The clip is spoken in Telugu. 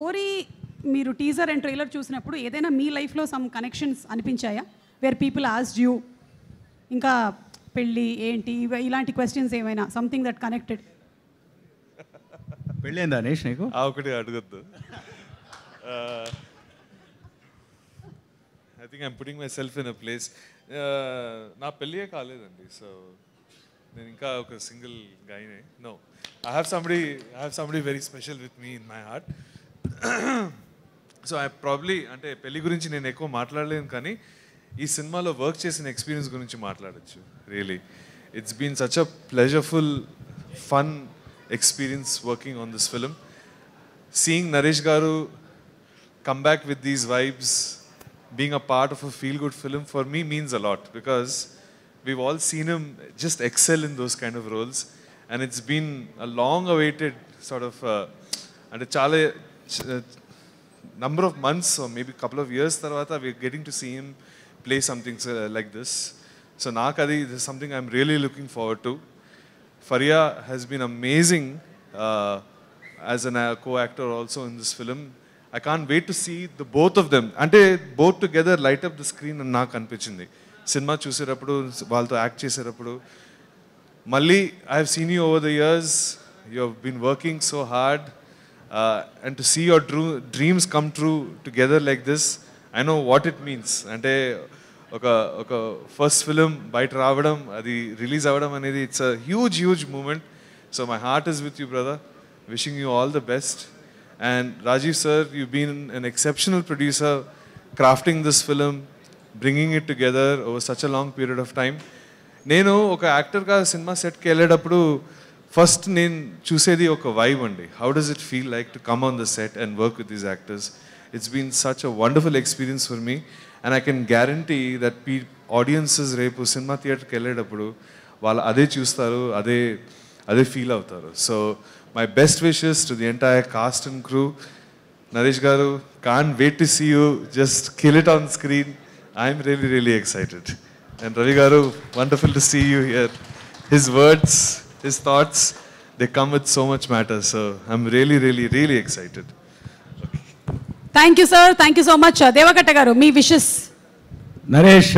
స్టోరీ మీరు టీజర్ అండ్ ట్రైలర్ చూసినప్పుడు ఏదైనా మీ లైఫ్లో సమ్ కనెక్షన్స్ అనిపించాయా వేర్ పీపుల్ ఆస్ యూ ఇంకా పెళ్ళి ఏంటి ఇలాంటి క్వశ్చన్స్ ఏమైనా సంథింగ్ దట్ కనెక్టెడ్ ఏందా అనేష్ నీకు ఒకటి అడగద్దు I think I'm putting myself in a place నా పెళ్ళియే కాలేదండి సో నేను ఇంకా ఒక సింగిల్ గైనే no I have somebody I have somebody very special with me in my heart so I probably అంటే పెళ్లి గురించి నేను ఎక్కువ మాట్లాడలేను కానీ ఈ సినిమాలో వర్క్ చేసిన ఎక్స్పీరియన్స్ గురించి మాట్లాడచ్చు really it's been such a pleasureful fun experience working on this film seeing Naresh garu come back with these vibes being a part of a feel good film for me means a lot because we all seen him just excel in those kind of roles and it's been a long awaited sort of అంటే చాలా number of months maybe couple of years తర్వాత we're getting to see him play something uh, like this. So నాకు అది this something I'm really looking forward to Faria has been amazing as an coactor also in this film I can't wait to see the both of them అంటే both together light up the screen అని నాకు అనిపించింది సినిమా చూసేటప్పుడు వాళ్ళతో యాక్ట్ చేసేటప్పుడు మళ్ళీ I seen you over the years you seen working so hard and to see your drew dreams come true together like this I know what it means అంటే ఒక ఒక ఫస్ట్ ఫిలిం బయట రావడం అది రిలీజ్ అవ్వడం అనేది it's a huge huge moment so my heart is with you brother wishing you all the best and Rajeev sir you been an exceptional producer crafting this film bringing it together over such a long period of time నేను ఒక యాక్టర్గా సినిమా సెట్కి వెళ్ళేటప్పుడు ఫస్ట్ నేను చూసేది ఒక వైబ్ అండి how does it feel like to come on the set and work with these actors it's been such a wonderful experience for me and I can guarantee that పీ ఆడియన్సెస్ రేపు సినిమా థియేటర్కి వెళ్ళేటప్పుడు వాళ్ళు అదే చూస్తారు అదే అదే ఫీల్ అవుతారు so my best wishes to the entire cast and crew Naresh garu can't wait to see you just kill it on screen I'm really really excited and Ravi garu wonderful to see you here his words his thoughts they come with so much matter so i'm really really really excited thank you sir thank you so much uh, devakatta garu me wishes naresh